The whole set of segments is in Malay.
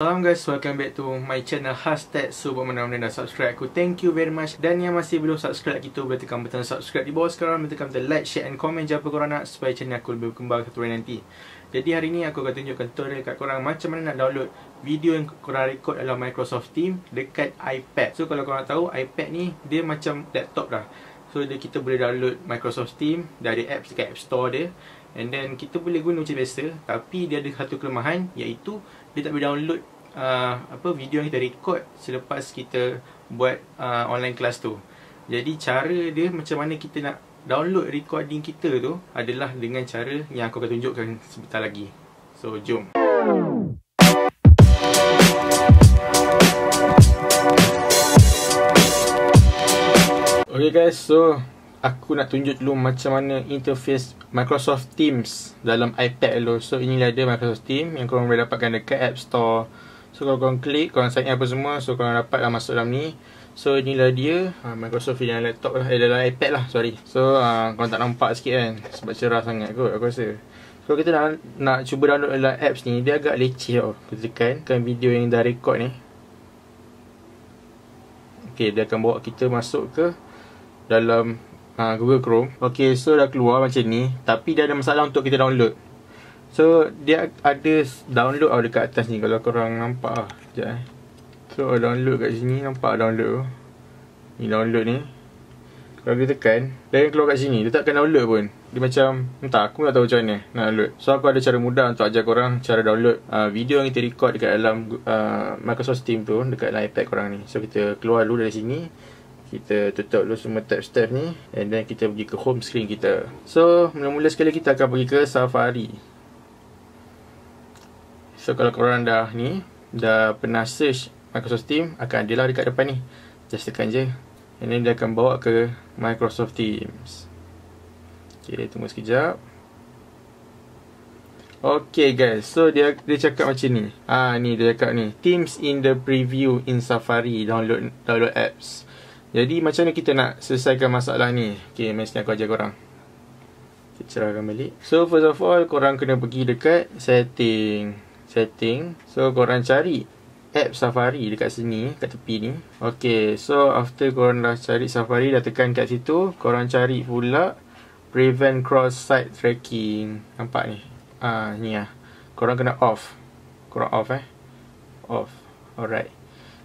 Salam guys, welcome back to my channel Hashtag so buat mana-mana dah subscribe aku Thank you very much Dan yang masih belum subscribe kita Boleh tekan button subscribe di bawah sekarang Boleh tekan button like, share and comment Jangan apa korang nak Supaya channel aku lebih berkembang satu hari nanti Jadi hari ni aku akan tunjukkan tutorial kat korang Macam mana nak download video yang korang record dalam Microsoft Team Dekat iPad So kalau korang tahu iPad ni Dia macam laptop dah So dia, kita boleh download Microsoft Team Dari apps dekat App Store dia And then kita boleh guna macam biasa Tapi dia ada satu kelemahan Iaitu dia tak boleh download uh, apa video yang kita record Selepas kita buat uh, online kelas tu Jadi cara dia macam mana kita nak download recording kita tu Adalah dengan cara yang aku akan tunjukkan sebentar lagi So jom Okay guys so Aku nak tunjuk dulu macam mana interface Microsoft Teams dalam iPad dulu. So inilah dia Microsoft Teams yang korang boleh dapatkan dekat App Store. So kalau korang klik, korang sign apa semua. So korang lah masuk dalam ni. So inilah dia ha, Microsoft yang laptop lah. Eh dalam iPad lah sorry. So uh, korang tak nampak sikit kan. Sebab cerah sangat kot aku rasa. So kita nak, nak cuba download dalam apps ni. Dia agak leceh tau. Kita tekan. Kan video yang dah record ni. Okay dia akan bawa kita masuk ke dalam ha, Google Chrome Okay so dah keluar macam ni Tapi dia ada masalah untuk kita download So dia ada download lah dekat atas ni Kalau korang nampak lah Sekejap eh So download kat sini Nampak download tu Ni download ni Kalau kita tekan Dia akan keluar kat sini Dia takkan download pun Dia macam Entah aku tak tahu macam mana Nak download So aku ada cara mudah Untuk ajar korang Cara download uh, Video yang kita record Dekat dalam uh, Microsoft Steam tu Dekat dalam iPad korang ni So kita keluar dulu dari sini kita tutup dulu semua tab step ni and then kita pergi ke home screen kita so mula-mula sekali kita akan pergi ke safari so kalau korang dah ni dah pernah search Microsoft Team akan ada lah dekat depan ni just tekan je and then dia akan bawa ke Microsoft Teams ok tunggu sekejap ok guys so dia dia cakap macam ni ah ni dia cakap ni Teams in the preview in Safari download download apps jadi macam mana kita nak selesaikan masalah ni? Okay, mesti aku ajar korang. Kita cerahkan balik. So, first of all, korang kena pergi dekat setting. Setting. So, korang cari app Safari dekat sini, kat tepi ni. Okay, so after korang dah cari Safari, dah tekan kat situ. Korang cari pula Prevent Cross-Site Tracking. Nampak ni? Ah, uh, ni lah. Korang kena off. Korang off eh. Off. Alright.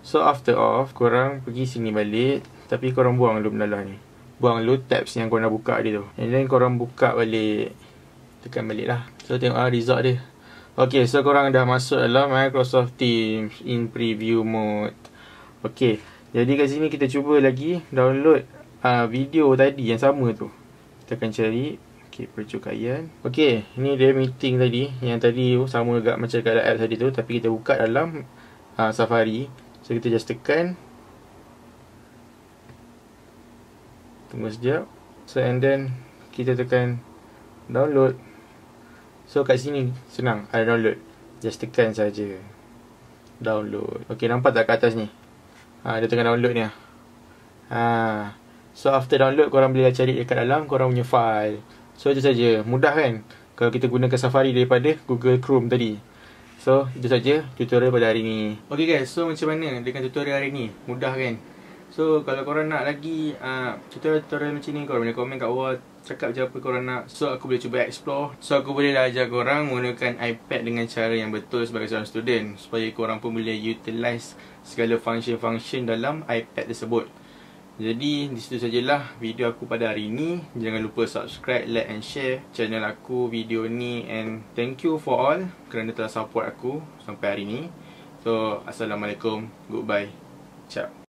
So, after off, korang pergi sini balik. Tapi korang buang dulu benda ni Buang dulu tabs yang korang dah buka dia tu And then korang buka balik Tekan balik lah So tengok lah result dia Okay so korang dah masuk dalam Microsoft Teams In preview mode Okay Jadi kat sini kita cuba lagi Download uh, video tadi yang sama tu Kita akan cari Okay, percukaian. Okay, ni dia meeting tadi. Yang tadi tu sama juga macam kat app tadi tu. Tapi kita buka dalam uh, Safari. So, kita just tekan. tunggu sekejap so and then kita tekan download so kat sini senang ada download just tekan saja download ok nampak tak kat atas ni ha, dia tekan download ni ah. ha. so after download korang boleh cari dekat dalam korang punya file so itu saja mudah kan kalau kita gunakan safari daripada google chrome tadi so itu saja tutorial pada hari ni ok guys so macam mana dengan tutorial hari ni mudah kan So kalau korang nak lagi uh, ah, tutorial macam ni korang boleh komen kat bawah cakap je apa korang nak so aku boleh cuba explore so aku boleh lah ajar korang menggunakan iPad dengan cara yang betul sebagai seorang student supaya korang pun boleh utilize segala function-function dalam iPad tersebut jadi di situ sajalah video aku pada hari ini jangan lupa subscribe like and share channel aku video ni and thank you for all kerana telah support aku sampai hari ni so assalamualaikum goodbye ciao